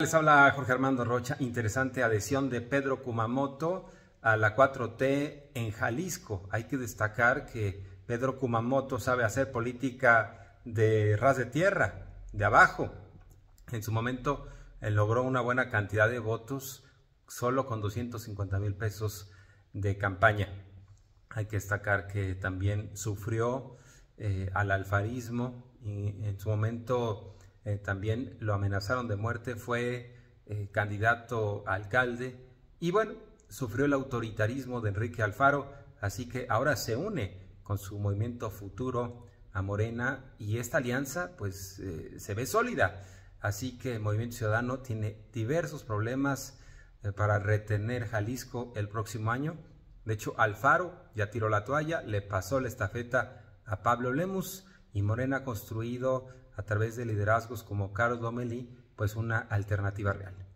Les habla Jorge Armando Rocha, interesante adhesión de Pedro Kumamoto a la 4T en Jalisco. Hay que destacar que Pedro Kumamoto sabe hacer política de ras de tierra, de abajo. En su momento eh, logró una buena cantidad de votos solo con 250 mil pesos de campaña. Hay que destacar que también sufrió eh, al alfarismo y en su momento eh, también lo amenazaron de muerte, fue eh, candidato alcalde y bueno, sufrió el autoritarismo de Enrique Alfaro, así que ahora se une con su movimiento futuro a Morena y esta alianza pues eh, se ve sólida. Así que el Movimiento Ciudadano tiene diversos problemas para retener Jalisco el próximo año. De hecho, Alfaro ya tiró la toalla, le pasó la estafeta a Pablo Lemus y Morena ha construido a través de liderazgos como Carlos Lomeli, pues una alternativa real.